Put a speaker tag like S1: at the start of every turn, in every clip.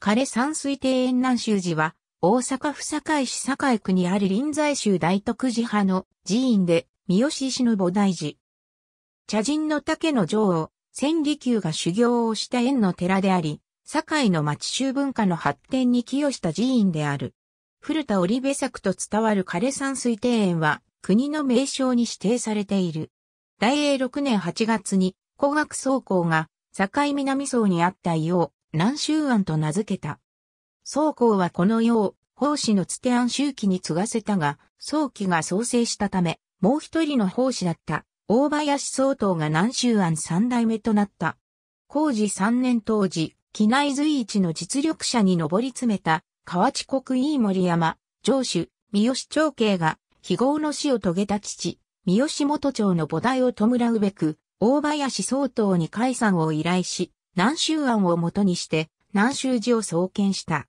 S1: 枯山水庭園南州寺は、大阪府堺市堺区にある臨済州大徳寺派の寺院で、三好忍菩大寺。茶人の竹の女王、千里宮が修行をした園の寺であり、堺の町州文化の発展に寄与した寺院である。古田織部作と伝わる枯山水庭園は、国の名称に指定されている。大英6年8月に、古学総校が、堺南層にあった伊王、南州庵と名付けた。宗公はこのよう、法師のつて安周期に継がせたが、早期が創生したため、もう一人の法師だった大林総統が南州庵三代目となった。工事三年当時、機内随一の実力者に上り詰めた、河内国飯森山、城主、三好長慶が、非業の死を遂げた父、三好元長の母代を弔うべく、大林総統に解散を依頼し、南州案をもとにして、南州寺を創建した。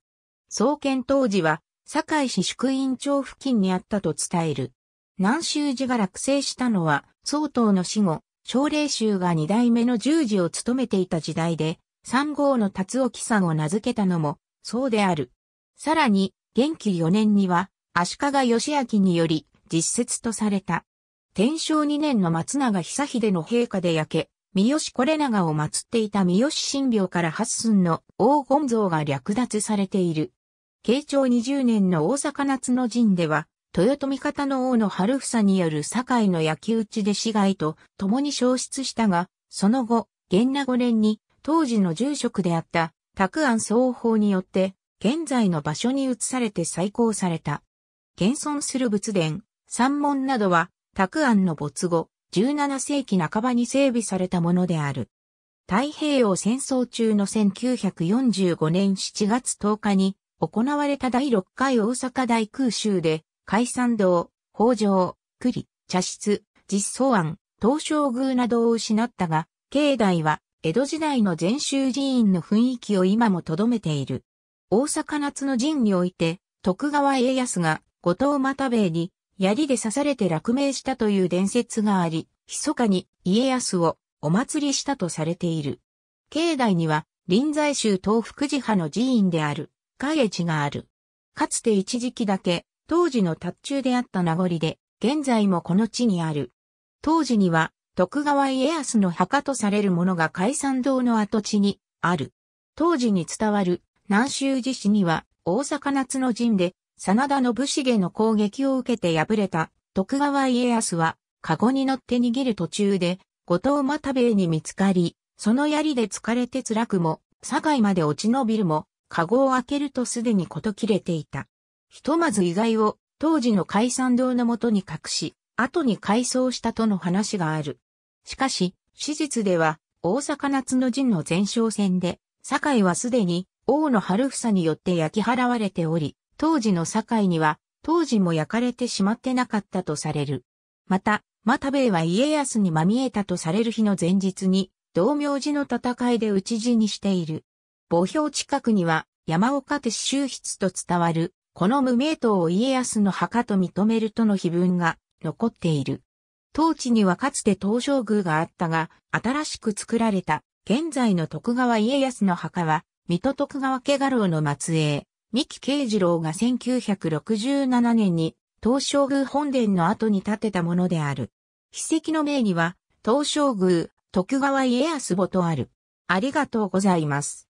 S1: 創建当時は、堺市宿院町付近にあったと伝える。南州寺が落成したのは、曹東の死後、奨励宗が二代目の十字を務めていた時代で、三号の達沖さんを名付けたのも、そうである。さらに、元気四年には、足利義明により、実説とされた。天正二年の松永久秀の陛下で焼け、三好これ長を祀っていた三好神廟から八寸の黄金像が略奪されている。慶長20年の大阪夏の陣では、豊臣方の王の春房による堺の焼き討ちで死骸と共に消失したが、その後、元那五年に当時の住職であった拓安双方によって、現在の場所に移されて再興された。現存する仏殿、三門などは、拓安の没後、17世紀半ばに整備されたものである。太平洋戦争中の1945年7月10日に行われた第6回大阪大空襲で、海散堂、北条、栗、茶室、実装案、東照宮などを失ったが、境内は江戸時代の禅宗寺院の雰囲気を今も留めている。大阪夏の陣において、徳川家康が後藤又兵衛に槍で刺されて落命したという伝説があり、密かに家康をお祭りしたとされている。境内には臨済宗東福寺派の寺院である、海寺がある。かつて一時期だけ、当時の達中であった名残で、現在もこの地にある。当時には、徳川家康の墓とされるものが海山堂の跡地にある。当時に伝わる南州寺市には、大阪夏の陣で真田信繁の攻撃を受けて敗れた徳川家康は、籠に乗って逃げる途中で、後藤又兵衛に見つかり、その槍で疲れて辛くも、堺まで落ち延びるも、籠を開けるとすでにこと切れていた。ひとまず意外を、当時の解散堂のもとに隠し、後に改装したとの話がある。しかし、史実では、大阪夏の陣の前哨戦で、堺はすでに、王の春房によって焼き払われており、当時の堺には、当時も焼かれてしまってなかったとされる。また、又兵衛は家康にまみえたとされる日の前日に、道明寺の戦いで討ち死にしている。墓標近くには、山岡手周筆と伝わる、この無名刀を家康の墓と認めるとの碑文が残っている。当地にはかつて東照宮があったが、新しく作られた、現在の徳川家康の墓は、水戸徳川家家老の末裔、三木慶次郎が1967年に東照宮本殿の後に建てたものである。史跡の名には、東照宮、徳川家康墓とある。ありがとうございます。